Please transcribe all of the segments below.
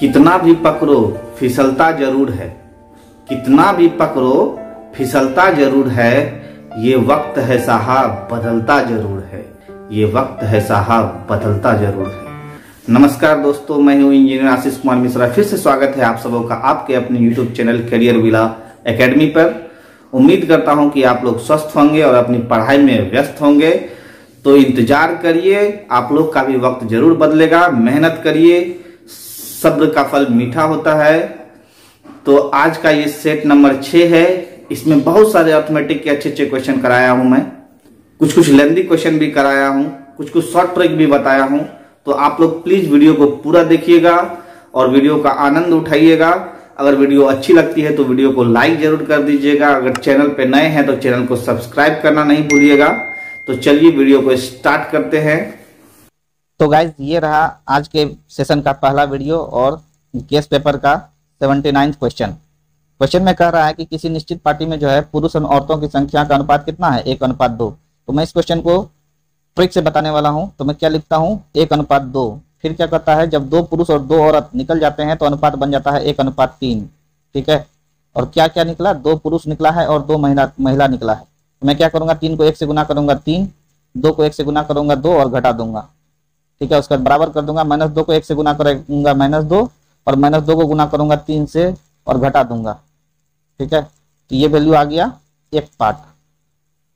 कितना भी पकड़ो फिसलता जरूर है कितना भी पकड़ो फिसलता जरूर है ये वक्त है साहब बदलता जरूर है ये वक्त है साहब बदलता जरूर है नमस्कार दोस्तों मैं हूं इंजीनियर आशीष कुमार मिश्रा फिर से स्वागत है आप सबों का आपके अपने YouTube channel career villa academy पर उम्मीद करता हूं कि आप लोग स्वस्थ होंगे और अपनी पढ़ाई में व्यस्त होंगे तो इंतजार करिए आप लोग का भी वक्त जरूर बदलेगा मेहनत करिए सब्र का फल मीठा होता है तो आज का ये सेट नंबर छ है इसमें बहुत सारे अर्थमेटिक के अच्छे अच्छे क्वेश्चन कराया हूं मैं कुछ कुछ लेंदी क्वेश्चन भी कराया हूं कुछ कुछ शॉर्ट ट्रिक भी बताया हूं तो आप लोग प्लीज वीडियो को पूरा देखिएगा और वीडियो का आनंद उठाइएगा अगर वीडियो अच्छी लगती है तो वीडियो को लाइक जरूर कर दीजिएगा अगर चैनल पे नए हैं तो चैनल को सब्सक्राइब करना नहीं भूलिएगा तो चलिए वीडियो को स्टार्ट करते हैं तो गाइज ये रहा आज के सेशन का पहला वीडियो और गेस पेपर का सेवेंटी नाइन्थ क्वेश्चन क्वेश्चन में कह रहा है कि किसी निश्चित पार्टी में जो है पुरुष और औरतों की संख्या का अनुपात कितना है एक अनुपात दो तो मैं इस क्वेश्चन को ट्रिक से बताने वाला हूँ तो मैं क्या लिखता हूँ एक अनुपात दो फिर क्या करता है जब दो पुरुष और दो औरत निकल जाते हैं तो अनुपात बन जाता है एक अनुपात तीन ठीक है और क्या क्या निकला दो पुरुष निकला है और दो महिला महिला निकला है तो मैं क्या करूंगा तीन को एक से गुना करूंगा तीन दो को एक से गुना करूंगा दो और घटा दूंगा ठीक है उसका बराबर कर दूंगा माइनस दो को एक से गुना करूंगा माइनस दो और माइनस दो को गुना करूंगा तीन से और घटा दूंगा ठीक है तो ये वैल्यू आ गया एक पार्ट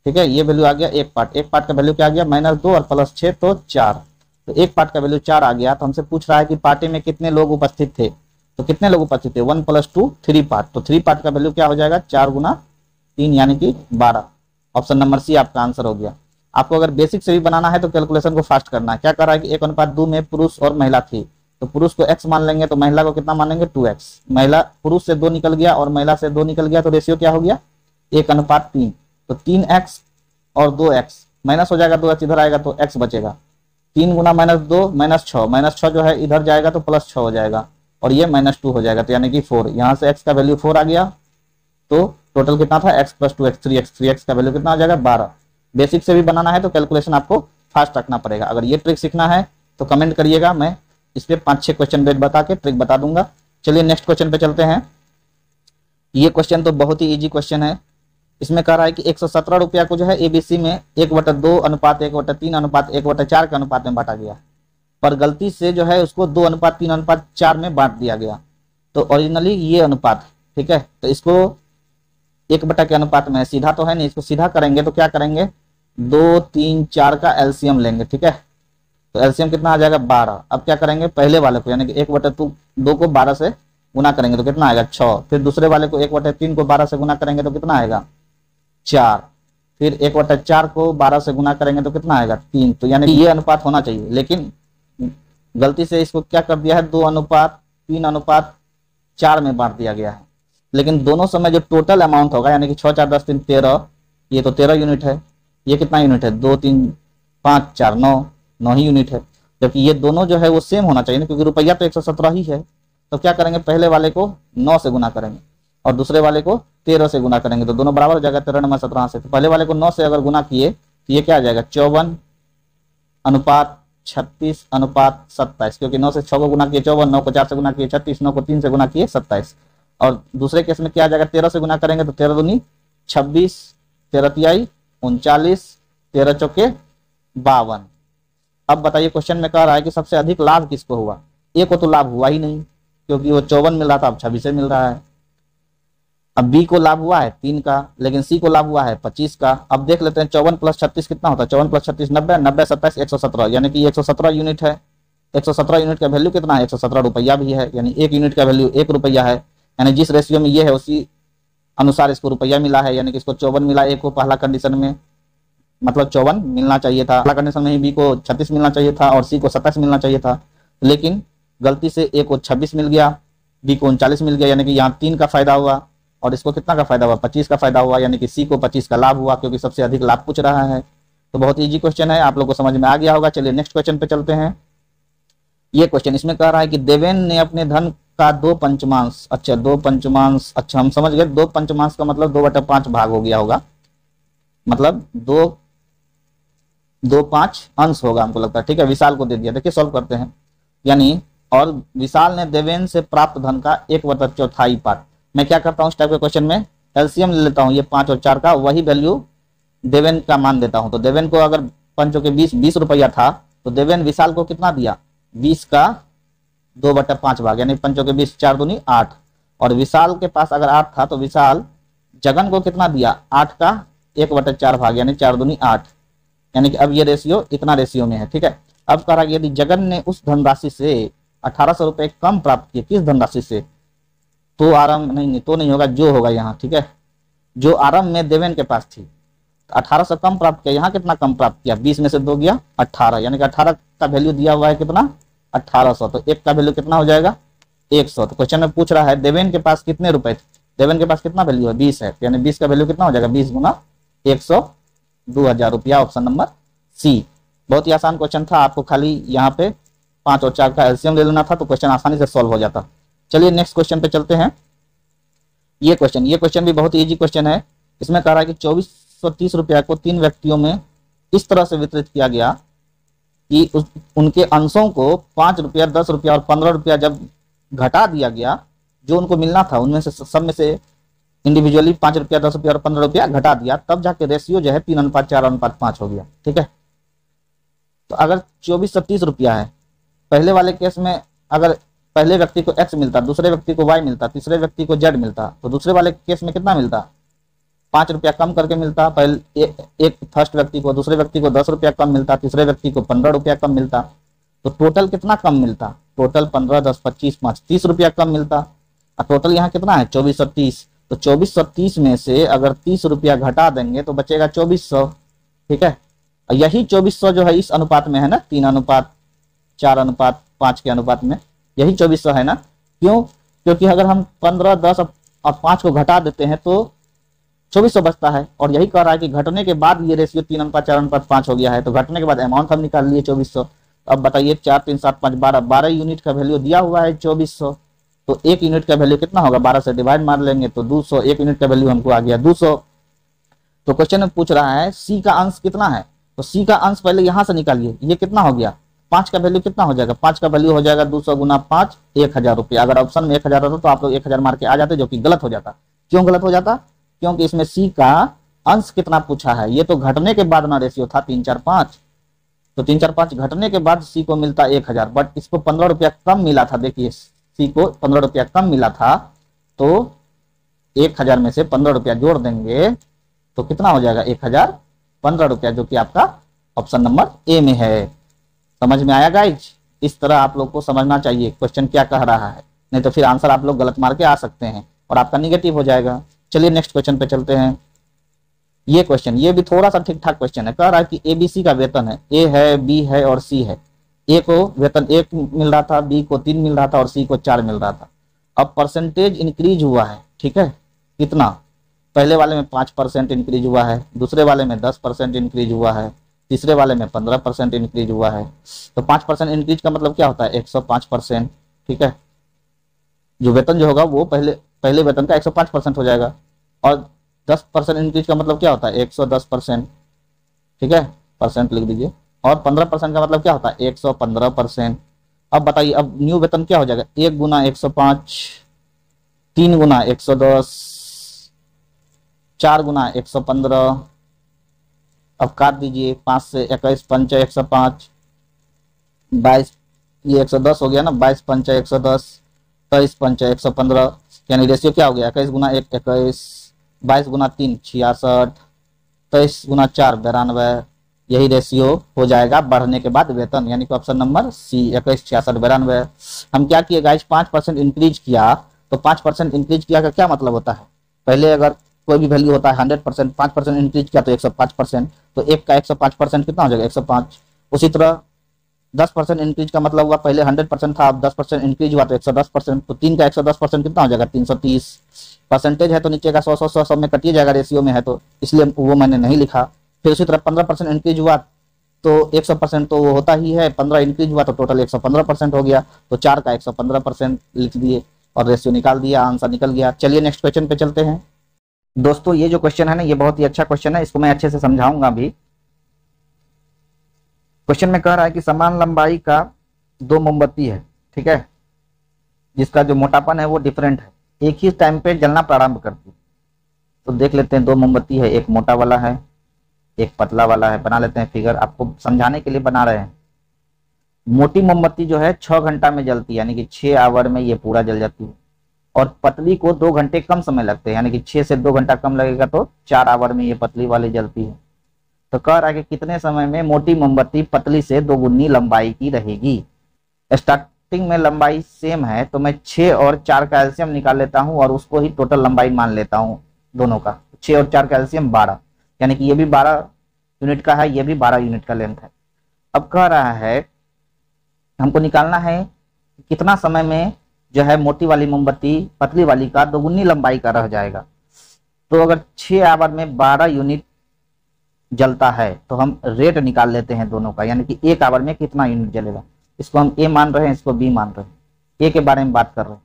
ठीक है ये वैल्यू आ गया एक पार्ट एक पार्ट का वैल्यू क्या आ गया माइनस दो और प्लस छः तो चार तो एक पार्ट का वैल्यू चार आ गया तो हमसे पूछ रहा है कि पार्टी में कितने लोग उपस्थित थे तो कितने लोग उपस्थित थे one plus two three part तो थ्री पार्ट का वैल्यू क्या हो जाएगा चार गुना तीन यानी कि बारह ऑप्शन नंबर सी आपका आंसर हो गया आपको अगर बेसिक से भी बनाना है तो कैलकुलेशन को फास्ट करना है क्या कर रहा है कि एक अनुपात दो में पुरुष और महिला थी तो पुरुष को एक्स मान लेंगे तो महिला को कितना मानेंगे टू एक्स महिला पुरुष से दो निकल गया और महिला से दो निकल गया तो रेशियो क्या हो गया एक अनुपात तीन तो तीन एक्स और दो एक्स माइनस हो जाएगा दो एक्स इधर आएगा तो एक्स बचेगा तीन गुना माइनस दो माइनस छ माइनस छ जो है इधर जाएगा तो प्लस छः हो जाएगा और ये माइनस टू हो जाएगा तो यानी कि फोर यहाँ से एक्स का वैल्यू फोर आ गया तो टोटल कितना था X plus two X three X three X का वैल्यू कितना आ जाएगा बारह बेसिक से भी बनाना है तो कैलकुलेशन आपको फास्ट रखना पड़ेगा अगर ये ट्रिक सीखना है तो कमेंट करिएगा मैं इस पर पाँच छः क्वेश्चन बेट बता के ट्रिक बता दूंगा चलिए नेक्स्ट क्वेश्चन पे चलते हैं ये क्वेश्चन तो बहुत ही इजी क्वेश्चन है इसमें कह रहा है कि एक सौ सत्रह रुपया को जो है एबीसी में एक बटा दो अनुपात एक बटा तीन अनुपात एक बटा चार के अनुपात में बांटा गया पर गलती से जो है उसको दो अनुपात तीन अनुपात चार में बांट दिया गया तो ओरिजिनली ये अनुपात ठीक है तो इसको एक बटा के अनुपात में सीधा तो है नहीं इसको सीधा करेंगे तो क्या करेंगे दो तीन चार का एलसीएम लेंगे ठीक है तो एलसीएम कितना आ जाएगा बारह अब क्या करेंगे पहले वाले को यानी कि एक बटे दो को बारह से गुना करेंगे तो कितना आएगा छ फिर दूसरे वाले को एक बटे तीन को बारह से गुना करेंगे तो कितना आएगा चार फिर एक बटे चार को बारह से गुना करेंगे तो कितना आएगा तीन तो यानी ये अनुपात होना चाहिए लेकिन गलती से इसको क्या कर दिया है दो अनुपात तीन अनुपात चार में बांट दिया गया है लेकिन दोनों समय जो टोटल अमाउंट होगा यानी कि छह चार दस तीन तेरह ये तो तेरह यूनिट है ये कितना यूनिट है दो तीन पाँच चार नौ नौ ही यूनिट है जबकि ये दोनों जो है वो सेम होना चाहिए ना क्योंकि रुपया तो सत्रह ही है तो क्या करेंगे पहले वाले को नौ से गुना करेंगे और दूसरे वाले को तेरह से गुना करेंगे तो दोनों बराबर हो जाएगा तेरह नंबर सत्रह से तो पहले वाले को नौ से अगर गुना किए तो ये क्या आ जाएगा चौवन अनुपात छत्तीस अनुपात सत्ताईस क्योंकि नौ से छः को गुना किए चौवन नौ को चार से गुना किए छत्तीस नौ को तीन से गुना किए सत्ताईस और दूसरे केस में क्या आ जाएगा तेरह से गुना करेंगे तो तेरह दूनी छब्बीस तेरह तिहाई उनचालीस तेरह चौके बावन अब बताइए क्वेश्चन में कह रहा है कि सबसे अधिक लाभ किसको हुआ ए को तो लाभ हुआ ही नहीं क्योंकि वो चौवन मिल रहा था अब छब्बीस मिल रहा है अब बी को लाभ हुआ है तीन का लेकिन सी को लाभ हुआ है पच्चीस का अब देख लेते हैं चौवन प्लस छत्तीस कितना होता है चौवन प्लस छत्तीस नब्बे नब्बे सत्ताईस एक सौ सत्रह यानी कि एक सौ सत्रह यूनिट है एक सौ सत्रह यूनिट का वैल्यू कितना है एक सौ सत्रह रुपया भी है यानी एक यूनिट का वैल्यू एक रुपया है यानी जिस रेशियो में ये है उसी अनुसार इसको रुपया मिला है यानी कि इसको चौवन मिला ए को पहला कंडीशन में मतलब चौवन मिलना चाहिए था पहला कंडीशन में बी को छत्तीस मिलना चाहिए था और सी को सत्ताईस मिलना चाहिए था लेकिन गलती से ए को छब्बीस मिल गया बी को उनचालीस मिल गया यानी कि यहाँ तीन का फायदा हुआ और इसको कितना का फायदा हुआ पच्चीस का फायदा हुआ यानी कि सी को पच्चीस का लाभ हुआ क्योंकि सबसे अधिक लाभ पूछ रहा है तो बहुत ईजी क्वेश्चन है आप लोग को समझ में आ गया होगा चलिए नेक्स्ट क्वेश्चन पे चलते हैं ये क्वेश्चन इसमें कह रहा है कि देवेन ने अपने धन का दो पंचमांश अच्छा दो पंचमांश अच्छा हम समझ गए दो पंचमांश का मतलब दो बटे पांच भाग हो गया होगा मतलब दो दो पांच अंश होगा हमको लगता है ठीक है विशाल को दे दिया देखिए सॉल्व करते हैं यानी और विशाल ने देवेन से प्राप्त धन का एक बटा चौथाई पार्ट मैं क्या करता हूँ इस टाइप के क्वेश्चन में एलसीएम ले लेता हूँ ये पांच और चार का वही वैल्यू देवेन का मान देता हूँ तो देवेन को अगर पंचों के बीस बीस रुपया था तो देवेन विशाल को कितना दिया बीस का दो बटा पांच भाग यानी पंचों के बीस चार दूनी आठ और विशाल के पास अगर आठ था तो विशाल जगन को कितना दिया आठ का एक बटा चार भाग यानी चार दूनी आठ यानी कि अब ये रेशियो इतना रेशियो में है ठीक है अब कह रहा यदि जगन ने उस धनराशि से अठारह सौ रुपए कम प्राप्त किए किस धनराशि से तो आरंभ नहीं, नहीं तो नहीं होगा जो होगा यहाँ ठीक है जो आरंभ में देवेन के पास थी अठारह सौ कम प्राप्त किया यहाँ कितना कम प्राप्त किया बीस में से दो गया अठारह यानी कि अठारह का वैल्यू दिया हुआ है कितना 1800 तो एक का वैल्यू कितना हो जाएगा 100 तो क्वेश्चन में पूछ रहा है देवेन के पास कितने रुपए थे देवेन के पास कितना वैल्यू है बीस है तो यानी बीस का वैल्यू कितना हो जाएगा बीस गुना एक सौ दो हजार रुपया ऑप्शन नंबर सी बहुत ही आसान क्वेश्चन था आपको खाली यहाँ पे पांच और चार का एल्सियम ले लेना था तो क्वेश्चन आसानी से सॉल्व हो जाता चलिए नेक्स्ट क्वेश्चन पे चलते हैं ये क्वेश्चन ये क्वेश्चन भी बहुत ईजी क्वेश्चन है इसमें कह रहा है कि चौबीस सौ तीस रुपया को तीन व्यक्तियों में इस तरह से वितरित किया गया कि उस, उनके अंशों को पांच रुपया दस रुपया और पंद्रह रुपया जब घटा दिया गया जो उनको मिलना था उनमें से सब में से इंडिविजुअली पांच रुपया दस रुपया और पंद्रह रुपया घटा दिया तब जाके रेशियो जो है तीन अनुपात चार अनुपात पांच हो गया ठीक है तो अगर चौबीस सौ तीस रुपया है पहले वाले केस में अगर पहले व्यक्ति को एक्स मिलता दूसरे व्यक्ति को वाई मिलता तीसरे व्यक्ति को जेड मिलता तो दूसरे वाले केस में कितना मिलता पाँच रुपया कम करके मिलता पहले एक फर्स्ट व्यक्ति को दूसरे व्यक्ति को दस रुपया कम मिलता तीसरे व्यक्ति को पंद्रह रुपया कम मिलता तो टोटल कितना कम मिलता टोटल पंद्रह दस पच्चीस पांच तीस रुपया कम मिलता और टोटल यहाँ कितना है चौबीस सौ तीस तो चौबीस सौ तीस में से अगर तीस रुपया घटा देंगे तो बचेगा चौबीस सौ ठीक है यही चौबीस सौ जो है इस अनुपात में है ना तीन अनुपात चार अनुपात पांच के अनुपात में यही चौबीस सौ है ना क्यों क्योंकि अगर हम पंद्रह दस और पांच को घटा देते हैं तो चौबीस बचता है और यही कह रहा है कि घटने के बाद ये रेशियो तीन अनुपात चार अनुपात पांच हो गया है तो घटने के बाद अमाउंट हम निकाल लिए चौबीस सौ अब बताइए चार तीन सात पांच बारह बारह यूनिट का वैल्यू दिया हुआ है चौबीस सौ तो एक यूनिट का वैल्यू कितना होगा बारह से डिवाइड मार लेंगे तो दो सौ एक यूनिट का वैल्यू हमको आ गया दो सौ तो क्वेश्चन में पूछ रहा है सी का अंश कितना है तो सी का अंश पहले यहां से निकालिए ये कितना हो गया पांच का वैल्यू कितना हो जाएगा पांच का वैल्यू हो जाएगा दो सौ गुना पांच एक हजार रुपया अगर ऑप्शन में एक हजार होता तो आप लोग एक हजार मार के आ जाते जो कि गलत हो जाता क्यों गलत हो जाता क्योंकि इसमें सी का अंश कितना पूछा है ये तो घटने के बाद ना रेशियो था तीन चार पांच तो तीन चार पांच घटने के बाद सी को मिलता एक हज़ार बट इसको पंद्रह रुपया कम मिला था देखिए सी को पंद्रह रुपया कम मिला था तो एक हज़ार में से पंद्रह रुपया जोड़ देंगे तो कितना हो जाएगा एक हज़ार पंद्रह रुपया जो कि आपका ऑप्शन नंबर ए में है समझ में आया गाइज इस तरह आप लोग को समझना चाहिए क्वेश्चन क्या कह रहा है नहीं तो फिर आंसर आप लोग गलत मार के आ सकते हैं और आपका निगेटिव हो जाएगा चलिए नेक्स्ट क्वेश्चन पे चलते हैं ये क्वेश्चन ये भी थोड़ा सा ठीक ठाक क्वेश्चन है कह रहा है कि एबीसी का वेतन है ए है बी है और सी है ए को वेतन एक मिल रहा था बी को तीन मिल रहा था और सी को चार मिल रहा था अब परसेंटेज इंक्रीज हुआ है ठीक है कितना पहले वाले में पांच परसेंट इंक्रीज हुआ है दूसरे वाले में दस परसेंट इंक्रीज हुआ है तीसरे वाले में पंद्रह परसेंट इंक्रीज हुआ है तो पांच परसेंट इंक्रीज का मतलब क्या होता है एक सौ पांच परसेंट ठीक है जो वेतन जो होगा वो पहले पहले वेतन का 105 परसेंट हो जाएगा और 10 परसेंट इंक्रीज का मतलब क्या होता है 110 परसेंट ठीक है परसेंट लिख दीजिए और 15 परसेंट का मतलब क्या होता है 115 परसेंट अब बताइए अब न्यू वेतन क्या हो जाएगा एक गुना एक सौ पांच तीन गुना एक सौ दस चार गुना एक सौ पंद्रह अब काट दीजिए पांच से इक्कीस पंच एक सौ पांच बाईस ये एक सौ दस हो गया ना बाईस पंच एक सौ दस तेईस पंच एक सौ पंद्रह यानी रेशियो क्या हो गया इक्कीस गुना एक इक्कीस बाईस गुना तीन छियासठ तेईस गुना चार बिरानवे यही रेशियो हो जाएगा बढ़ने के बाद वेतन यानी कि ऑप्शन नंबर सी इक्कीस छियासठ बिरानवे हम क्या किए गाइज पांच परसेंट इंक्रीज किया तो पांच परसेंट इंक्रीज किया का क्या मतलब होता है पहले अगर कोई भी वैल्यू होता है हंड्रेड परसेंट पांच परसेंट इंक्रीज किया तो एक सौ पांच परसेंट तो एक का एक सौ पांच परसेंट कितना हो जाएगा एक सौ पांच उसी तरह दस परसेंट इंक्रीज का मतलब हुआ पहले हंड्रेड परसेंट था अब दस परसेंट इंक्रीज हुआ तो एक सौ दस परसेंट तो तीन का एक सौ दस परसेंट कितना हो जाएगा तीन सौ तीस परसेंटेज है तो नीचे का सौ सौ सौ सौ में कटिए जाएगा रेशियो में है तो इसलिए वो मैंने नहीं लिखा फिर उसी तरह पंद्रह परसेंट इंक्रीज हुआ तो एक सौ परसेंट तो वो होता ही है पंद्रह इंक्रीज हुआ तो टोटल एक सौ पंद्रह परसेंट हो गया तो चार का एक सौ पंद्रह परसेंट लिख दिए और रेशियो निकाल दिया आंसर निकल गया चलिए नेक्स्ट क्वेश्चन पे चलते हैं दोस्तों ये जो क्वेश्चन है ना ये बहुत ही अच्छा क्वेश्चन है इसको मैं अच्छे से समझाऊंगा अभी क्वेश्चन में कह रहा है कि समान लंबाई का दो मोमबत्ती है ठीक है जिसका जो मोटापन है वो डिफरेंट है एक ही टाइम पे जलना प्रारंभ करती है तो देख लेते हैं दो मोमबत्ती है एक मोटा वाला है एक पतला वाला है बना लेते हैं फिगर आपको समझाने के लिए बना रहे हैं मोटी मोमबत्ती जो है छह घंटा में जलती है यानी कि छह आवर में ये पूरा जल जाती है और पतली को दो घंटे कम समय लगते हैं यानी कि छह से दो घंटा कम लगेगा तो चार आवर में ये पतली वाली जलती है तो कह रहा है कि कितने समय में मोटी मोमबत्ती पतली से दोगुनी लंबाई की रहेगी स्टार्टिंग में लंबाई सेम है तो मैं छह और चार कैल्शियम निकाल लेता हूँ और उसको ही टोटल लंबाई मान लेता हूँ दोनों का छह और चार कैल्शियम बारह यानी कि ये भी बारह यूनिट का है ये भी बारह यूनिट का लेंथ है अब कह रहा है हमको निकालना है कितना समय में जो है मोटी वाली मोमबत्ती पतली वाली का दोगुनी लंबाई का रह जाएगा तो अगर छह आवर में बारह यूनिट जलता है तो हम रेट निकाल लेते हैं दोनों का यानी कि एक आवर में कितना यूनिट जलेगा इसको हम ए मान रहे हैं इसको बी मान रहे हैं ए के बारे में बात कर रहे हैं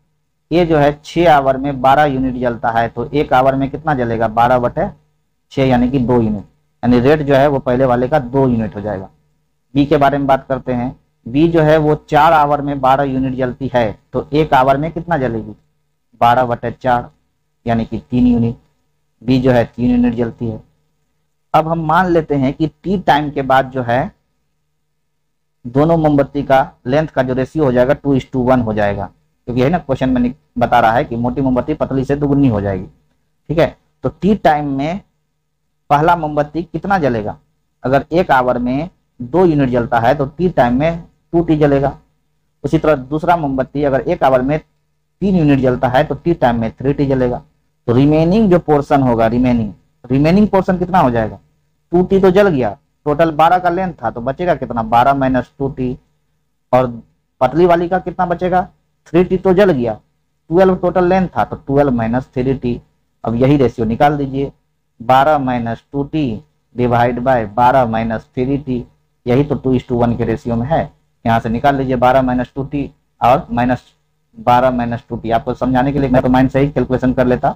ए जो है छह आवर में बारह यूनिट जलता है तो एक आवर में कितना जलेगा बारह बटे छह यानी कि दो यूनिट यानी रेट जो है वो पहले वाले का दो यूनिट हो जाएगा बी के बारे में बात करते हैं बी जो है वो चार आवर में बारह यूनिट जलती है तो एक आवर में कितना जलेगी बारह बटे चार यानी कि तीन यूनिट बी जो है तीन यूनिट जलती है अब हम मान लेते हैं कि टी टाइम के बाद जो है दोनों मोमबत्ती का लेंथ का जो रेशियो हो जाएगा टू इस टू वन हो जाएगा क्योंकि है ना क्वेश्चन में बता रहा है कि मोटी मोमबत्ती पतली से दुगुनी हो जाएगी ठीक है तो टी टाइम में पहला मोमबत्ती कितना जलेगा अगर एक आवर में दो यूनिट जलता है तो टी टाइम में टू टी जलेगा उसी तरह दूसरा मोमबत्ती अगर एक आवर में तीन यूनिट जलता है तो टी टाइम में थ्री टी जलेगा तो रिमेनिंग जो पोर्शन होगा रिमेनिंग रिमेनिंग पोर्सन कितना हो जाएगा टू टी तो जल गया टोटल बारह का लेंथ था तो बचेगा कितना बारह माइनस टू टी और पतली वाली का कितना बचेगा थ्री टी तो जल गया ट्वेल्व टोटल लेंथ था तो ट्वेल्व माइनस थ्री टी अब यही रेशियो निकाल दीजिए बारह minus two T divide by बारह माइनस थ्री टी यही तो टू इस टू वन के रेशियो में है यहाँ से निकाल लीजिए बारह माइनस टू टी और माइनस बारह माइनस टू टी आपको समझाने के लिए मैं तो माइंड से ही कैलकुलेशन कर लेता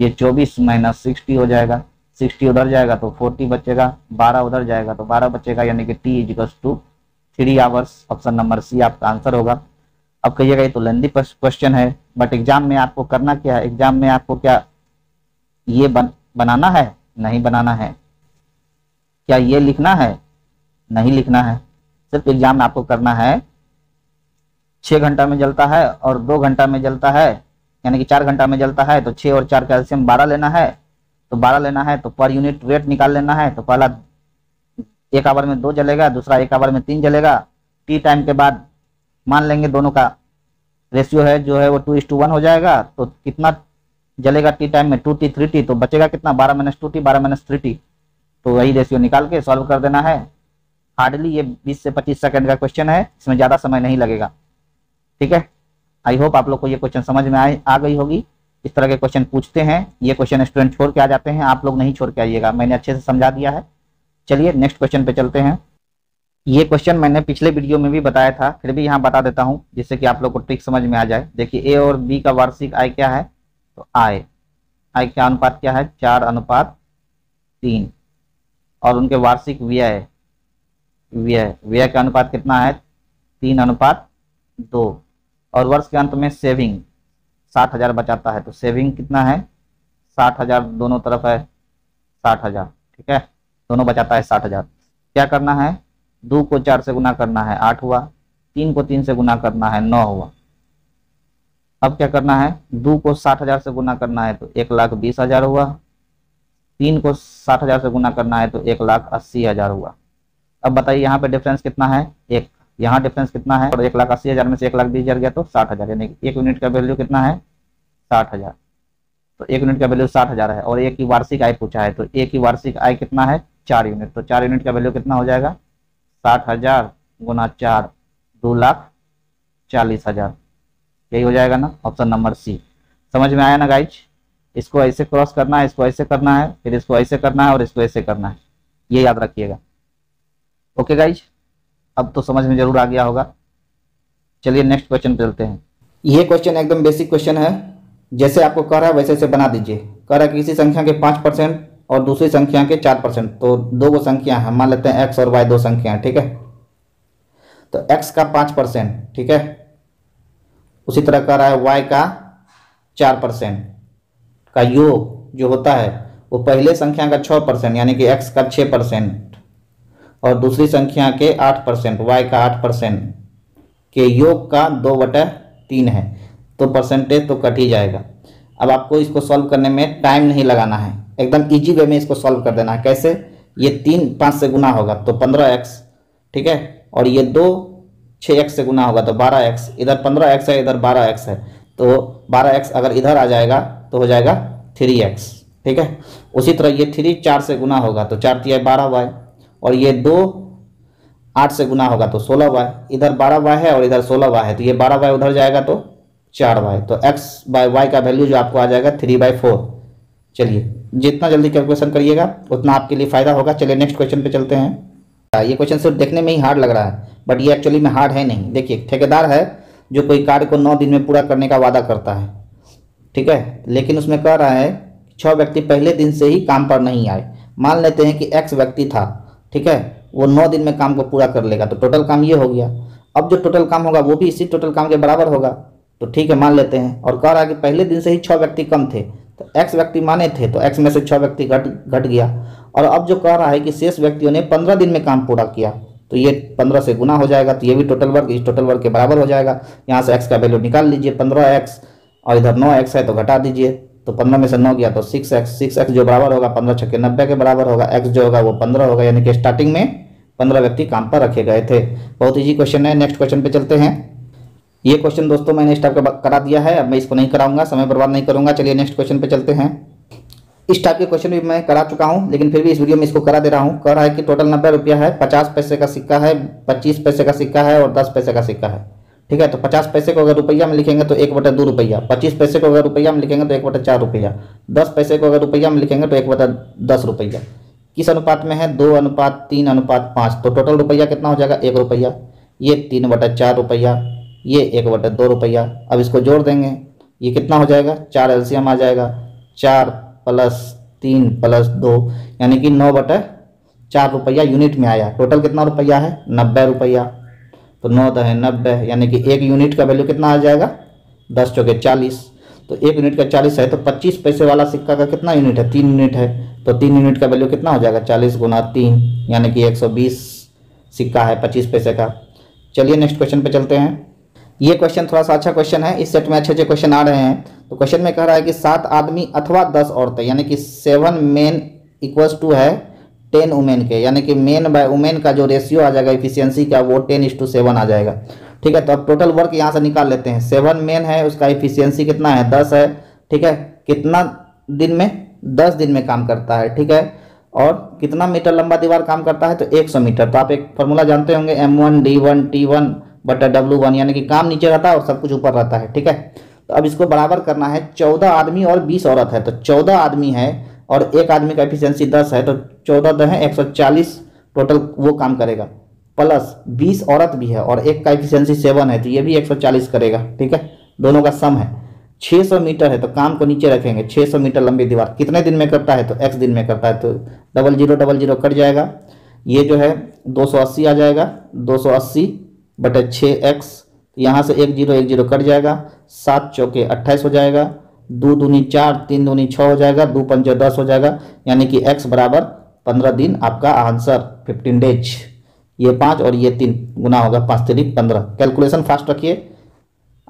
ये चौबीस माइनस सिक्सटी हो जाएगा सिक्सटी उधर जाएगा तो फोर्टी बचेगा बारह उधर जाएगा तो बारह बचेगा यानी कि T equals two three hours option number C आपका आंसर होगा अब कहिएगा ये तो लेंदी क्वेश्चन है बट एग्जाम में आपको करना क्या है एग्जाम में आपको क्या ये बन, बनाना है नहीं बनाना है क्या ये लिखना है नहीं लिखना है सिर्फ एग्जाम में आपको करना है छह घंटा में जलता है और दो घंटा में जलता है यानी कि चार घंटा में जलता है तो छह और चार कैल्शियम बारह लेना है तो बारह लेना है तो पर यूनिट रेट निकाल लेना है तो पहला एक आवर में दो जलेगा दूसरा एक आवर में तीन जलेगा टी टाइम के बाद मान लेंगे दोनों का रेशियो है जो है वो टू इस टू वन हो जाएगा तो कितना जलेगा टी टाइम में टू टी थ्री टी तो बचेगा कितना बारह माइनस टू टी बारह माइनस थ्री टी तो वही रेशियो निकाल के सॉल्व कर देना है हार्डली ये बीस से पच्चीस सेकेंड का क्वेश्चन है इसमें ज़्यादा समय नहीं लगेगा ठीक है आई होप आप लोग को ये क्वेश्चन समझ में आए आ गई होगी इस तरह के क्वेश्चन पूछते हैं ये क्वेश्चन स्टूडेंट छोड़ के आ जाते हैं आप लोग नहीं छोड़ के आइएगा मैंने अच्छे से समझा दिया है चलिए नेक्स्ट क्वेश्चन पे चलते हैं ये क्वेश्चन मैंने पिछले वीडियो में भी बताया था फिर भी यहाँ बता देता हूँ जिससे कि आप लोग को ट्रिक समझ में आ जाए देखिए ए और बी का वार्षिक आय क्या है तो आय आय का अनुपात क्या है चार अनुपात तीन और उनके वार्षिक व्यय व्यय व्यय का अनुपात कितना है तीन अनुपात दो और वर्ष के अंत में सेविंग साठ हजार बचाता है तो सेविंग कितना है साठ हजार दोनों तरफ है साठ हजार ठीक है दोनों बचाता है साठ हजार क्या करना है दो को चार से गुना करना है आठ हुआ तीन को तीन से गुना करना है नौ हुआ अब क्या करना है दो को साठ हजार से गुना करना है तो एक लाख बीस हजार हुआ तीन को साठ हजार से गुना करना है तो एक लाख अस्सी हजार हुआ अब बताइए यहाँ पे डिफरेंस कितना है एक यहाँ डिफरेंस कितना है और एक लाख अस्सी हज़ार में से एक लाख बीस हज़ार गया तो साठ हज़ार यानी एक यूनिट का वैल्यू कितना है साठ हज़ार तो एक यूनिट का वैल्यू साठ हज़ार है और एक की वार्षिक आय पूछा है तो एक की वार्षिक आय कितना है चार यूनिट तो चार यूनिट का वैल्यू कितना हो जाएगा साठ हज़ार गुना चार दो लाख चालीस हज़ार यही हो जाएगा ना ऑप्शन नंबर सी समझ में आया ना गाइज इसको ऐसे क्रॉस करना है इसको ऐसे करना है फिर इसको ऐसे करना है और इसको ऐसे करना है ये याद रखिएगा ओके गाइज अब तो समझ में जरूर आ गया होगा चलिए नेक्स्ट क्वेश्चन चलते हैं यह क्वेश्चन एकदम बेसिक क्वेश्चन है जैसे आपको कह रहा है वैसे से बना दीजिए कह रहा है किसी संख्या के पांच परसेंट और दूसरी संख्या के चार परसेंट तो दो वो संख्या है मान लेते हैं एक्स और वाई दो संख्या ठीक है तो एक्स का पांच परसेंट ठीक है उसी तरह कह रहा है वाई का चार परसेंट का योग जो होता है वो पहले संख्या का छह परसेंट यानी कि एक्स का छह परसेंट और दूसरी संख्या के आठ परसेंट वाई का आठ परसेंट के योग का दो बटा तीन है तो परसेंटेज तो कट ही जाएगा अब आपको इसको सॉल्व करने में टाइम नहीं लगाना है एकदम इजी वे में इसको सॉल्व कर देना है कैसे ये तीन पाँच से गुना होगा तो पंद्रह एक्स ठीक है और ये दो छः एक्स से गुना होगा तो बारह एक्स इधर पंद्रह एक्स है इधर बारह एक्स है तो बारह एक्स अगर इधर आ जाएगा तो हो जाएगा थ्री एक्स ठीक है उसी तरह ये थ्री चार से गुना होगा तो चार तीन बारह वाई और ये दो आठ से गुना होगा तो सोलह वाई इधर बारह वाई है और इधर सोलह वाई है तो ये बारह वाई उधर जाएगा तो चार वाई तो एक्स बाय वाई का वैल्यू जो आपको आ जाएगा थ्री बाई फोर चलिए जितना जल्दी कैलकुलेशन करिएगा उतना आपके लिए फ़ायदा होगा चलिए नेक्स्ट क्वेश्चन पे चलते हैं ये क्वेश्चन सिर्फ देखने में ही हार्ड लग रहा है बट ये एक्चुअली में हार्ड है नहीं देखिए ठेकेदार है जो कोई कार्य को नौ दिन में पूरा करने का वादा करता है ठीक है लेकिन उसमें कह रहा है छः व्यक्ति पहले दिन से ही काम पर नहीं आए मान लेते हैं कि एक्स व्यक्ति था ठीक है वो नौ दिन में काम को पूरा कर लेगा तो टोटल काम ये हो गया अब जो टोटल काम होगा वो भी इसी टोटल काम के बराबर होगा तो ठीक है मान लेते हैं और कह रहा है कि पहले दिन से ही छः व्यक्ति कम थे तो एक्स व्यक्ति माने थे तो एक्स में से छः व्यक्ति घट घट गया और अब जो कह रहा है कि शेष व्यक्तियों ने पंद्रह दिन में काम पूरा किया तो ये पंद्रह से गुना हो जाएगा तो ये भी टोटल वर्क इस टोटल वर्क के बराबर हो जाएगा यहाँ से एक्स का वैल्यू निकाल लीजिए पंद्रह एक्स और इधर नौ एक्स है तो घटा दीजिए तो पंद्रह में से नौ गया तो सिक्स एक्स सिक्स एक्स जो बराबर होगा पंद्रह छक्के नब्बे के बराबर होगा एक्स जो होगा वो पंद्रह होगा यानी कि स्टार्टिंग में पंद्रह व्यक्ति काम पर रखे गए थे बहुत ईजी क्वेश्चन है नेक्स्ट क्वेश्चन पे चलते हैं ये क्वेश्चन दोस्तों मैंने इस टाइप का करा दिया है अब मैं इसको नहीं कराऊंगा समय बर्बाद नहीं करूंगा चलिए नेक्स्ट क्वेश्चन पे चलते हैं इस टाइप के क्वेश्चन भी मैं करा चुका हूँ लेकिन फिर भी इस वीडियो में इसको करा दे रहा हूँ कह रहा है कि टोटल नब्बे रुपया है पचास पैसे का सिक्का है पच्चीस पैसे का सिक्का है और दस पैसे का सिक्का है ठीक है तो पचास पैसे को अगर रुपया में लिखेंगे तो एक बटे दो रुपया पच्चीस पैसे को अगर रुपया में लिखेंगे तो एक बटे चार रुपया दस पैसे को अगर रुपया में लिखेंगे तो एक बटे दस रुपया किस अनुपात में है दो अनुपात तीन अनुपात पाँच तो टोटल रुपया कितना हो जाएगा एक रुपया ये तीन बटे चार रुपया ये एक बटे दो रुपया अब इसको जोड़ देंगे ये कितना हो जाएगा चार एल्सियम आ जाएगा चार प्लस तीन प्लस दो यानी कि नौ बटे चार रुपया यूनिट में आया टोटल कितना रुपया है नब्बे रुपया तो नौ दह नब्बे यानी कि एक यूनिट का वैल्यू कितना आ जाएगा दस चौके चालीस तो एक यूनिट का चालीस है तो पच्चीस पैसे वाला सिक्का का कितना यूनिट है तीन यूनिट है तो तीन यूनिट का वैल्यू कितना हो जाएगा चालीस गुना तीन यानी कि एक सौ बीस सिक्का है पच्चीस पैसे का चलिए नेक्स्ट क्वेश्चन पे चलते हैं ये क्वेश्चन थोड़ा सा अच्छा क्वेश्चन है इस सेट में अच्छे अच्छे क्वेश्चन आ रहे हैं तो क्वेश्चन में कह रहा है कि सात आदमी अथवा दस औरतें यानी कि सेवन मेन इक्वल्स टू है टेन वुमेन के यानी कि मेन बाय वुमेन का जो रेशियो आ जाएगा इफिशियंसी का वो टेन इज टू सेवन आ जाएगा ठीक है तो अब टोटल वर्क यहाँ से निकाल लेते हैं सेवन मेन है उसका इफिशियंसी कितना है दस है ठीक है कितना दिन में दस दिन में काम करता है ठीक है और कितना मीटर लंबा दीवार काम करता है तो एक सौ मीटर तो आप एक फॉर्मूला जानते होंगे M one D one T one बटर डब्ल्यू वन यानी कि काम नीचे रहता है और सब कुछ ऊपर रहता है ठीक है तो अब इसको बराबर करना है चौदह आदमी और बीस औरत है तो चौदह आदमी है और एक आदमी का एफिशिएंसी दस है तो चौदह दहें एक सौ चालीस टोटल वो काम करेगा प्लस बीस औरत भी है और एक का एफिशिएंसी सेवन है तो ये भी एक सौ चालीस करेगा ठीक है दोनों का सम है छः सौ मीटर है तो काम को नीचे रखेंगे छः सौ मीटर लंबी दीवार कितने दिन में करता है तो एक्स दिन में करता है तो double zero double zero cut जाएगा ये जो है दो सौ अस्सी आ जाएगा दो सौ अस्सी बटे छः एक्स यहाँ से एक जीरो एक जीरो कट जाएगा सात चौके अट्ठाईस हो जाएगा दो दूनी चार तीन दूनी छः हो जाएगा दो पंजे दस हो जाएगा यानी कि एक्स बराबर पंद्रह दिन आपका आंसर फिफ्टीन डेज ये पाँच और ये तीन गुना होगा पाँच तरीक पंद्रह कैलकुलेशन फास्ट रखिए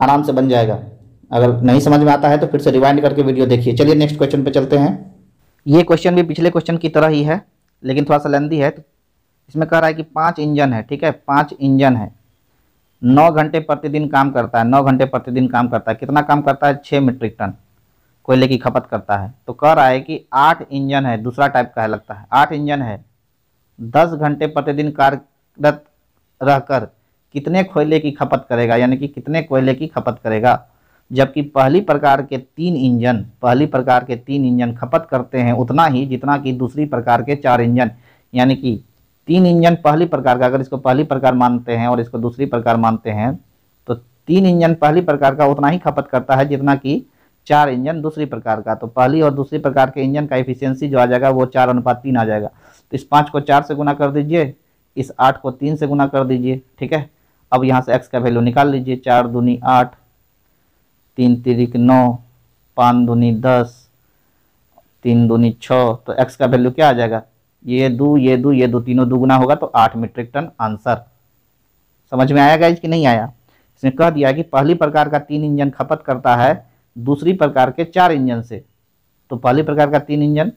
आराम से बन जाएगा अगर नहीं समझ में आता है तो फिर से रिवाइंड करके वीडियो देखिए चलिए नेक्स्ट क्वेश्चन पे चलते हैं ये क्वेश्चन भी पिछले क्वेश्चन की तरह ही है लेकिन थोड़ा सा लेंदी है तो इसमें कह रहा है कि पाँच इंजन है ठीक है पाँच इंजन है नौ घंटे प्रतिदिन काम करता है नौ घंटे प्रतिदिन काम करता है कितना काम करता है छः मीट्रिक टन कोयले की खपत करता है तो कह रहा है कि आठ इंजन है दूसरा टाइप का है लगता है आठ इंजन है दस घंटे प्रतिदिन कार्यरत रहकर कितने कोयले की खपत करेगा यानी कि कितने कोयले की खपत करेगा जबकि पहली प्रकार के तीन इंजन पहली प्रकार के तीन इंजन खपत करते हैं उतना ही जितना कि दूसरी प्रकार के चार इंजन यानी कि तीन इंजन पहली प्रकार का अगर इसको पहली प्रकार मानते हैं और इसको दूसरी प्रकार मानते हैं तो तीन इंजन पहली प्रकार का उतना ही खपत करता है जितना कि चार इंजन दूसरी प्रकार का तो पहली और दूसरी प्रकार के इंजन का एफिशिएंसी जो आ जाएगा वो चार अनुपात तीन आ जाएगा तो इस पाँच को चार से गुना कर दीजिए इस आठ को तीन से गुना कर दीजिए ठीक है अब यहाँ से एक्स का वैल्यू निकाल लीजिए चार दूनी आठ तीन तिरिक नौ पाँच दूनी दस तीन दूनी छः तो एक्स का वैल्यू क्या आ जाएगा ये दो ये दो ये दो तीनों दुगुना होगा तो आठ मीट्रिक टन आंसर समझ में आया गया कि नहीं आया इसने कह दिया कि पहली प्रकार का तीन इंजन खपत करता है दूसरी प्रकार के चार इंजन से तो पहली प्रकार का तीन इंजन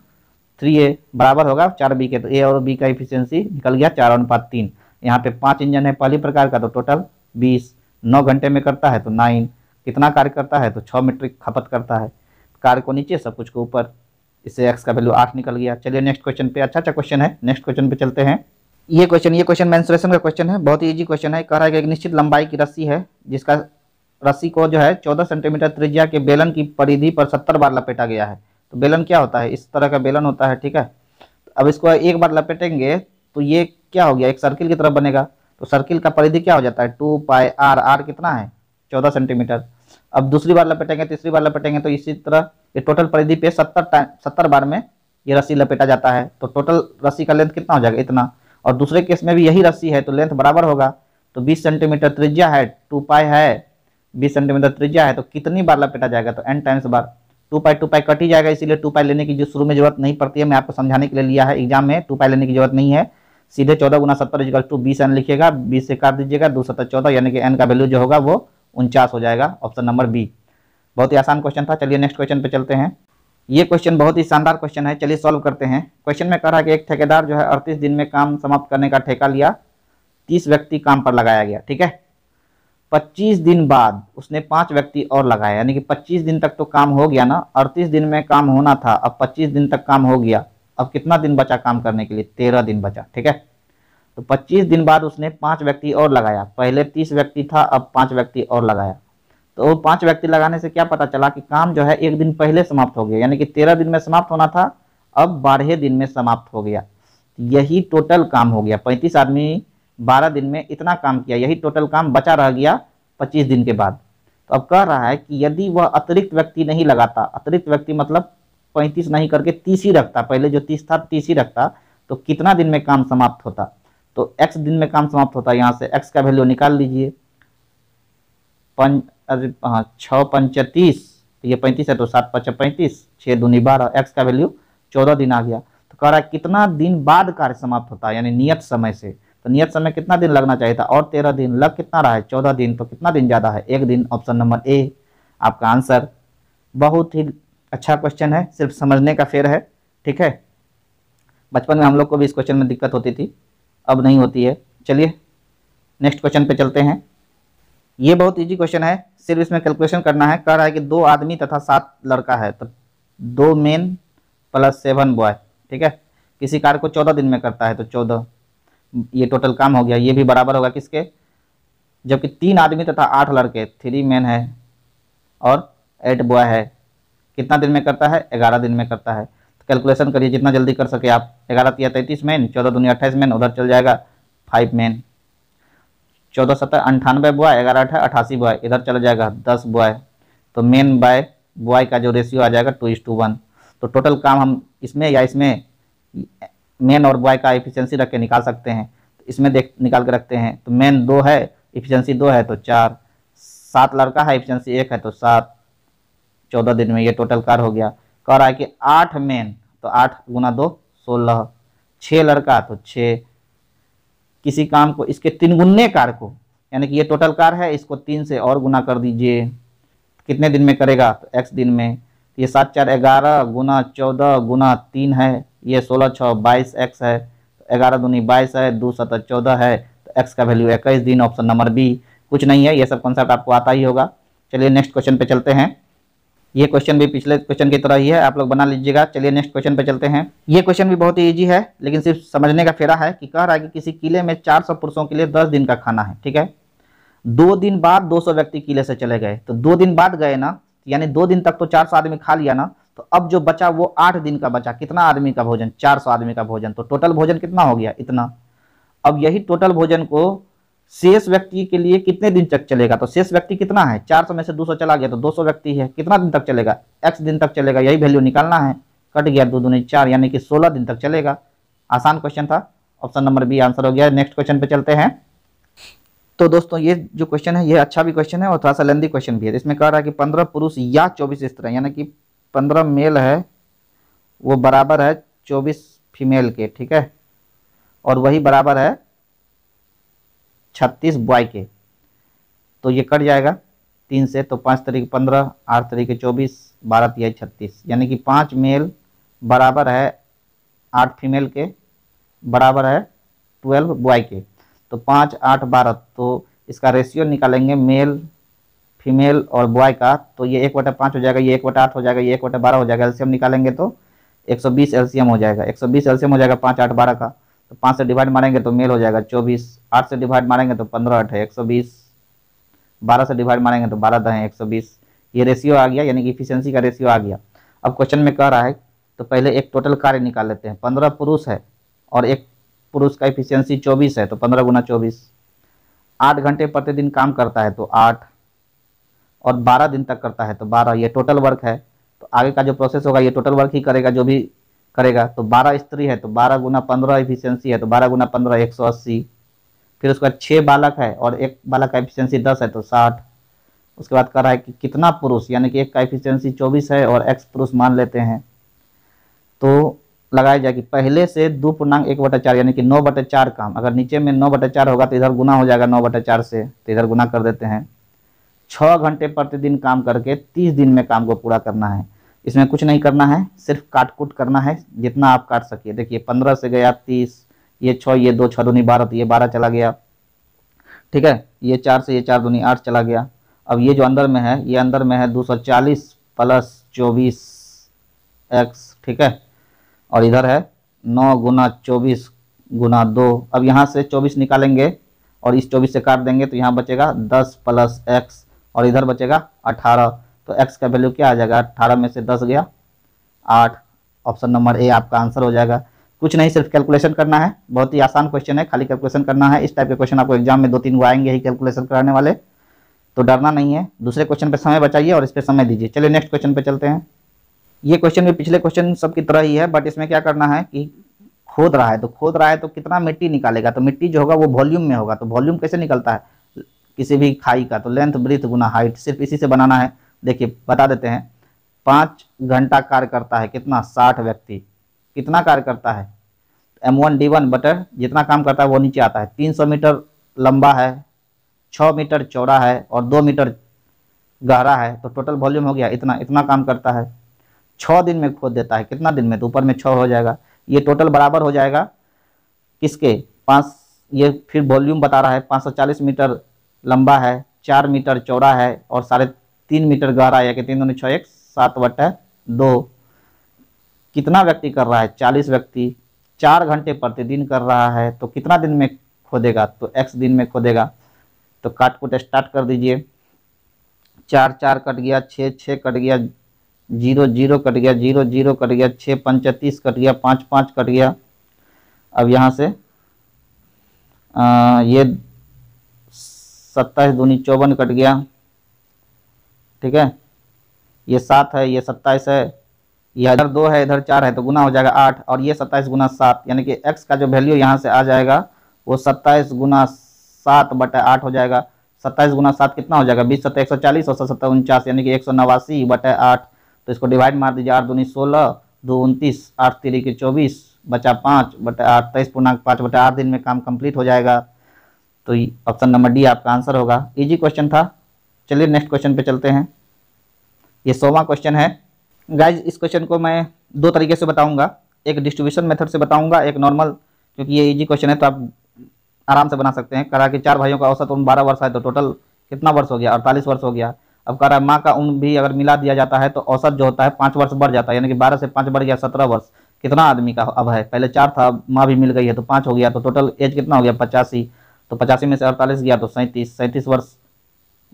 थ्री ए बराबर होगा चार बी के तो ए और बी का इफिशियंसी निकल गया चार अनुपात तीन यहाँ पे पांच इंजन है पहली प्रकार का तो टोटल बीस नौ घंटे में करता है तो नाइन कितना कार्य करता है तो छः मीट्रिक खपत करता है कार्य को नीचे सब कुछ को ऊपर इससे एक्स का वैल्यू आठ निकल गया चलिए नेक्स्ट क्वेश्चन पे अच्छा अच्छा क्वेश्चन है नेक्स्ट क्वेश्चन पे चलते हैं ये क्वेश्चन ये क्वेश्चन मैं का क्वेश्चन है बहुत ही ईजी क्वेश्चन है कह रहा है कि एक निश्चित लंबाई की रस्सी है जिसका रस्सी को जो है चौदह सेंटीमीटर त्रिज्या के बेलन की परिधि पर सत्तर बार लपेटा गया है तो बेलन क्या होता है इस तरह का बेलन होता है ठीक है अब इसको एक बार लपेटेंगे तो ये क्या हो गया एक सर्किल की तरफ बनेगा तो सर्किल का परिधि क्या हो जाता है टू पाई आर आर कितना है चौदह सेंटीमीटर अब दूसरी बार लपेटेंगे तीसरी बार लपेटेंगे तो इसी तरह ये टोटल परिधि पे सत्तर टाइम सत्तर बार में ये रस्सी लपेटा जाता है तो टोटल रस्सी का लेंथ कितना हो जाएगा इतना और दूसरे केस में भी यही रस्सी है तो लेंथ बराबर होगा तो बीस सेंटीमीटर त्रिज्या है टू पाई है बीस सेंटीमीटर त्रिज्या है तो कितनी बार लपेटा जाएगा तो एन टाइम्स बार two pi two pi cut ही जाएगा इसीलिए टू पाई लेने की जो शुरू में जरूरत नहीं पड़ती है मैं आपको समझाने के लिए लिया है एग्जाम में टू पाई लेने की जरूरत नहीं है सीधे चौदह गुना सत्तर इजिकल टू बीस एन लिखिएगा बीस से काट दीजिएगा दो सत्तर चौदह यानी कि एन का वैल्यू जो होगा वो उनचास हो जाएगा ऑप्शन नंबर बी बहुत ही आसान क्वेश्चन था चलिए नेक्स्ट क्वेश्चन पे चलते हैं ये क्वेश्चन बहुत ही शानदार क्वेश्चन है चलिए सॉल्व करते हैं क्वेश्चन में कह रहा है कि एक ठेकेदार जो है अड़तीस दिन में काम समाप्त करने का ठेका लिया तीस व्यक्ति काम पर लगाया गया ठीक है 25 दिन बाद उसने पांच व्यक्ति और लगाए यानी कि 25 दिन तक तो काम हो गया ना 38 दिन में काम होना था अब 25 दिन तक काम हो गया अब कितना दिन बचा काम करने के लिए 13 दिन बचा ठीक है तो 25 दिन बाद उसने पांच व्यक्ति और लगाया पहले 30 व्यक्ति था अब पांच व्यक्ति और लगाया तो वो पांच व्यक्ति लगाने से क्या पता चला कि काम जो है एक दिन पहले समाप्त हो गया यानी कि तेरह दिन में समाप्त होना था अब बारह दिन में समाप्त हो गया यही टोटल काम हो गया पैंतीस आदमी बारह दिन में इतना काम किया यही टोटल काम बचा रह गया पच्चीस दिन के बाद तो अब कह रहा है कि यदि वह अतिरिक्त व्यक्ति नहीं लगाता अतिरिक्त व्यक्ति मतलब पैंतीस नहीं करके तीस ही रखता पहले जो तीस था तीस ही रखता तो कितना दिन में काम समाप्त होता तो एक्स दिन में काम समाप्त होता है यहाँ से एक्स का वैल्यू निकाल लीजिए पं हाँ छः पंचतीस तो ये पैंतीस है तो सात पच पैंतीस छः दूनी बारह एक्स का वैल्यू चौदह दिन आ गया तो कह रहा है कितना दिन बाद कार्य समाप्त होता है यानी नियत समय से तो नियत समय कितना दिन लगना चाहिए था और तेरह दिन लग कितना रहा है चौदह दिन तो कितना दिन ज़्यादा है एक दिन ऑप्शन नंबर ए आपका आंसर बहुत ही अच्छा क्वेश्चन है सिर्फ समझने का फेर है ठीक है बचपन में हम लोग को भी इस क्वेश्चन में दिक्कत होती थी अब नहीं होती है चलिए नेक्स्ट क्वेश्चन पे चलते हैं ये बहुत इजी क्वेश्चन है सिर्फ इसमें कैलकुलेशन करना है कह रहा है कि दो आदमी तथा सात लड़का है तो दो मेन प्लस सेवन बॉय ठीक है किसी कार को चौदह दिन में करता है तो चौदह ये टोटल काम हो गया ये भी बराबर होगा किसके जबकि तीन आदमी तथा आठ लड़के थ्री मैन है और एट बॉय है कितना दिन में करता है ग्यारह दिन में करता है तो कैलकुलेशन करिए जितना जल्दी कर सके आप ग्यारह तीन तैंतीस मैन चौदह दुनिया अट्ठाईस मैन उधर चल जाएगा फाइव मैन चौदह सत्रह अंठानवे बॉय ग्यारह अठारह अठासी बॉय इधर चला जाएगा दस बॉय तो मेन बाय बॉय का जो रेशियो आ जाएगा टू इस टू वन तो टोटल काम हम इसमें या इसमें मैन और बॉय का इफिशियंसी रख के निकाल सकते हैं तो इसमें देख निकाल के रखते हैं तो मैन दो है इफिशियंसी दो है तो चार सात लड़का है इफिशियंसी एक है तो सात चौदह दिन में ये टोटल कार हो गया कह रहा है कि आठ मैन तो आठ गुना दो सोलह छः लड़का तो छः किसी काम को इसके तीन गुन्ने कार को यानी कि ये टोटल कार है इसको तीन से और गुना कर दीजिए कितने दिन में करेगा तो एक्स दिन में ये सात चार ग्यारह गुना चौदह गुना तीन है ये सोलह छः बाईस एक्स है ग्यारह दूनी बाईस है दो सतह चौदह है तो एक्स का वैल्यू इक्कीस दिन ऑप्शन नंबर बी कुछ नहीं है ये सब कॉन्सेप्ट आपको आता ही होगा चलिए नेक्स्ट क्वेश्चन पे चलते हैं ये क्वेश्चन भी पिछले क्वेश्चन की तरह ही है आप लोग बना लीजिएगा चलिए नेक्स्ट क्वेश्चन पे चलते हैं ये क्वेश्चन भी बहुत ही ईजी है लेकिन सिर्फ समझने का फेरा है कि कह रहा है कि किसी किले में सौ पुरुषों के लिए दस दिन का खाना है ठीक है दो दिन बाद सौ व्यक्ति किले से चले गए तो दो दिन बाद गए ना यानी दो दिन तक तो चार सौ आदमी खा लिया ना तो अब जो बचा वो आठ दिन का बचा कितना आदमी का भोजन चार सौ आदमी का भोजन तो टोटल भोजन कितना हो गया इतना अब यही टोटल भोजन को शेष व्यक्ति के लिए कितने दिन तक चलेगा तो शेष व्यक्ति कितना है चार सौ में से दो सौ चला गया तो दो सौ व्यक्ति है कितना दिन तक चलेगा एक्स दिन तक चलेगा यही वैल्यू निकालना है कट गया दो दूनी चार यानी कि सोलह दिन तक चलेगा आसान क्वेश्चन था ऑप्शन नंबर बी आंसर हो गया नेक्स्ट क्वेश्चन पे चलते हैं तो दोस्तों ये जो क्वेश्चन है ये अच्छा भी क्वेश्चन है और थोड़ा सा लेंदी क्वेश्चन भी है तो इसमें कह रहा है कि पंद्रह पुरुष या चौबीस स्त्री यानी कि पंद्रह मेल है वो बराबर है चौबीस फीमेल के ठीक है और वही बराबर है छत्तीस बॉय के तो ये कट जाएगा तीन से तो पाँच तरीके पंद्रह आठ तरीके चौबीस बारह तिहाई छत्तीस यानी कि पाँच मेल बराबर है आठ फीमेल के बराबर है ट्वेल्व बॉय के तो पाँच आठ बारह तो इसका रेशियो निकालेंगे मेल फीमेल और बॉय का तो ये एक बटे पाँच हो जाएगा ये एक बटे आठ हो जाएगा ये एक बटे बारह हो जाएगा एल्सियम निकालेंगे तो एक सौ बीस एल्सियम हो जाएगा एक सौ बीस एल्सियम हो जाएगा पाँच आठ बारह का तो पाँच से डिवाइड मारेंगे तो मेल हो जाएगा चौबीस आठ से डिवाइड मारेंगे तो पंद्रह आठ है एक सौ बीस बारह से डिवाइड मारेंगे तो बारह दहें एक सौ बीस ये रेशियो आ गया यानी कि इफिशियंसी का रेशियो आ गया अब क्वेश्चन में कह रहा है तो पहले एक टोटल कार्य निकाल लेते हैं पंद्रह पुरुष है और एक पुरुष का इफिशियंसी चौबीस है तो पंद्रह गुना चौबीस आठ घंटे प्रतिदिन काम करता है तो आठ और बारह दिन तक करता है तो बारह ये टोटल वर्क है तो आगे का जो प्रोसेस होगा ये टोटल वर्क ही करेगा जो भी करेगा तो बारह स्त्री है तो बारह गुना पंद्रह इफिशियंसी है तो बारह गुना पंद्रह एक सौ अस्सी फिर उसके बाद छः बालक है और एक बालक का इफिशियंसी दस है तो साठ उसके बाद कर रहा है कि कितना पुरुष यानी कि एक का इफिशियंसी चौबीस है और एक्स पुरुष मान लेते हैं तो लगाया जाए कि पहले से दो पूर्णांक एक बटा चार यानी कि नौ बटे चार काम अगर नीचे में नौ बटे चार होगा तो इधर गुना हो जाएगा नौ बटे चार से तो इधर गुना कर देते हैं छः घंटे प्रतिदिन काम करके तीस दिन में काम को पूरा करना है इसमें कुछ नहीं करना है सिर्फ काट कुट करना है जितना आप काट सकिए देखिए पंद्रह से गया तीस ये छः ये दो छः दूनी बारह तो ये बारह चला गया ठीक है ये चार से ये चार दूनी आठ चला गया अब ये जो अंदर में है ये अंदर में है दो सौ चालीस प्लस चौबीस एक्स ठीक है और इधर है नौ गुना चौबीस गुना दो अब यहाँ से चौबीस निकालेंगे और इस चौबीस से काट देंगे तो यहाँ बचेगा दस प्लस एक्स और इधर बचेगा अठारह तो एक्स का वैल्यू क्या आ जाएगा अठारह में से दस गया आठ ऑप्शन नंबर ए आपका आंसर हो जाएगा कुछ नहीं सिर्फ कैलकुलेशन करना है बहुत ही आसान क्वेश्चन है खाली कैलकुलेशन करना है इस टाइप के क्वेश्चन आपको एग्जाम में दो तीन गो आएंगे ही कैलकुलेशन कराने वाले तो डरना नहीं है दूसरे क्वेश्चन पे समय बचाइए और इस पर समय दीजिए चलिए नेक्स्ट क्वेश्चन पे चलते हैं ये क्वेश्चन भी पिछले क्वेश्चन सब की तरह ही है बट इसमें क्या करना है कि खोद रहा है तो खोद रहा है तो कितना मिट्टी निकालेगा तो मिट्टी जो होगा वो वॉल्यूम में होगा तो वॉल्यूम कैसे निकलता है किसी भी खाई का तो लेंथ ब्रिथ गुना हाइट सिर्फ इसी से बनाना है देखिए बता देते हैं पाँच घंटा कार्य करता है कितना साठ व्यक्ति कितना कार्य करता है एम वन डी वन बटर जितना काम करता है वो नीचे आता है तीन सौ मीटर लंबा है छः मीटर चौड़ा है और दो मीटर गहरा है तो टोटल वॉल्यूम हो गया इतना इतना काम करता है छः दिन में खोद देता है कितना दिन में तो ऊपर में छः हो जाएगा ये टोटल बराबर हो जाएगा किसके पाँच ये फिर वॉल्यूम बता रहा है चालीस मीटर लंबा है चार मीटर चौड़ा है और साढ़े तीन मीटर गहरा है कि तीन दोनों छः एक सात है दो कितना व्यक्ति कर रहा है चालीस व्यक्ति चार घंटे प्रतिदिन कर रहा है तो कितना दिन में खोदेगा तो एक्स दिन में खोदेगा तो काट कुट स्टार्ट कर दीजिए चार चार कट गया छः छः कट गया जीरो जीरो कट गया जीरो जीरो कट गया छः पंच तीस कट गया पाँच पाँच कट गया अब यहाँ से आ, ये सत्ताईस दूनी चौवन कट गया ठीक है ये सात है ये सत्ताईस है यह इधर दो है इधर चार है तो गुना हो जाएगा आठ और ये सत्ताईस गुना सात यानी कि एक्स का जो वैल्यू यहाँ से आ जाएगा वो सत्ताईस गुना सात बटे आठ हो जाएगा सत्ताईस गुना सात कितना हो जाएगा बीस सत्तर एक सौ चालीस और सत्तर उनचास यानी कि एक सौ नवासी बटे आठ तो इसको डिवाइड मार दीजिए आठ दूनी सोलह दो उनतीस आठ तिरी के चौबीस बचा पाँच बटा आठ तेईस पूर्णांक पाँच बटा आठ दिन में काम कंप्लीट हो जाएगा तो ऑप्शन नंबर डी आपका आंसर होगा इजी क्वेश्चन था चलिए नेक्स्ट क्वेश्चन पे चलते हैं ये सोवा क्वेश्चन है गाइज इस क्वेश्चन को मैं दो तरीके से बताऊँगा एक डिस्ट्रीब्यूशन मेथड से बताऊँगा एक नॉर्मल क्योंकि ये इजी क्वेश्चन है तो आप आराम से बना सकते हैं करा कि चार भाइयों का औसत उन बारह वर्ष है तो टोटल कितना वर्ष हो गया अड़तालीस वर्ष हो गया अब कह रहा है माँ का उम्र भी अगर मिला दिया जाता है तो औसत जो होता है पाँच वर्ष बढ़ जाता है यानी कि बारह से पाँच बढ़ गया सत्रह वर्ष कितना आदमी का अब है पहले चार था माँ भी मिल गई है तो पाँच हो गया तो टोटल एज कितना हो गया पचासी तो पचासी में से अड़तालीस गया तो सैंतीस सैंतीस वर्ष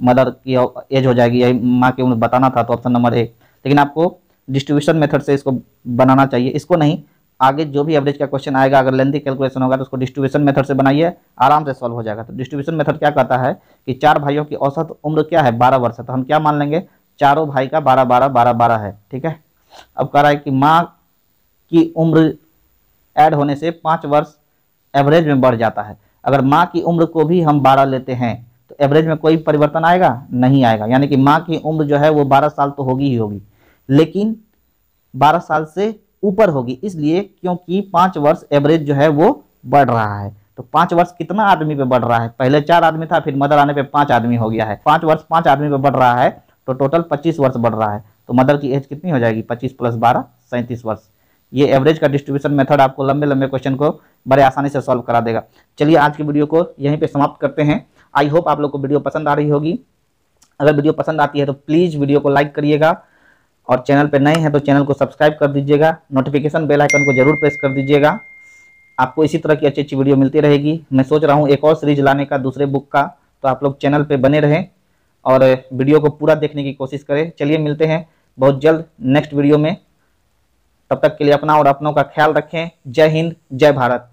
मदर की एज हो जाएगी यही माँ की उम्र बताना था तो ऑप्शन नंबर एक लेकिन आपको डिस्ट्रीब्यूशन मेथड से इसको बनाना चाहिए इसको नहीं आगे जो भी एवरेज का क्वेश्चन आएगा अगर लेंथी कैलकुलेशन होगा तो उसको डिस्ट्रीब्यूशन मेथड से बनाइए आराम से सॉल्व हो जाएगा तो डिस्ट्रीब्यूशन मेथड क्या कहता है कि चार भाइयों की औसत उम्र क्या है बारह वर्ष है तो हम क्या मान लेंगे चारों भाई का बारह बारह बारह बारह है ठीक है अब कह रहा है कि माँ की उम्र ऐड होने से पाँच वर्ष एवरेज में बढ़ जाता है अगर माँ की उम्र को भी हम बारह लेते हैं तो एवरेज में कोई परिवर्तन आएगा नहीं आएगा यानी कि माँ की उम्र जो है वो बारह साल तो होगी ही होगी लेकिन बारह साल से ऊपर होगी इसलिए क्योंकि पांच वर्ष एवरेज जो है वो बढ़ रहा है तो पांच वर्ष कितना आदमी पे बढ़ रहा है पहले चार आदमी था फिर मदर आने पे पांच आदमी हो गया है पांच वर्ष पांच आदमी पे बढ़ रहा है तो टोटल पच्चीस वर्ष बढ़ रहा है तो मदर की एज कितनी हो जाएगी पच्चीस प्लस बारह सैंतीस वर्ष ये एवरेज का डिस्ट्रीब्यूशन मेथड आपको लंबे लंबे क्वेश्चन को बड़े आसानी से सॉल्व करा देगा चलिए आज की वीडियो को यहीं पर समाप्त करते हैं आई होप आप लोग को वीडियो पसंद आ रही होगी अगर वीडियो पसंद आती है तो प्लीज़ वीडियो को लाइक करिएगा और चैनल पर नए हैं तो चैनल को सब्सक्राइब कर दीजिएगा नोटिफिकेशन बेल आइकन को जरूर प्रेस कर दीजिएगा आपको इसी तरह की अच्छी अच्छी वीडियो मिलती रहेगी मैं सोच रहा हूँ एक और सीरीज लाने का दूसरे बुक का तो आप लोग चैनल पर बने रहें और वीडियो को पूरा देखने की कोशिश करें चलिए मिलते हैं बहुत जल्द नेक्स्ट वीडियो में तब तक के लिए अपना और अपनों का ख्याल रखें जय हिंद जय भारत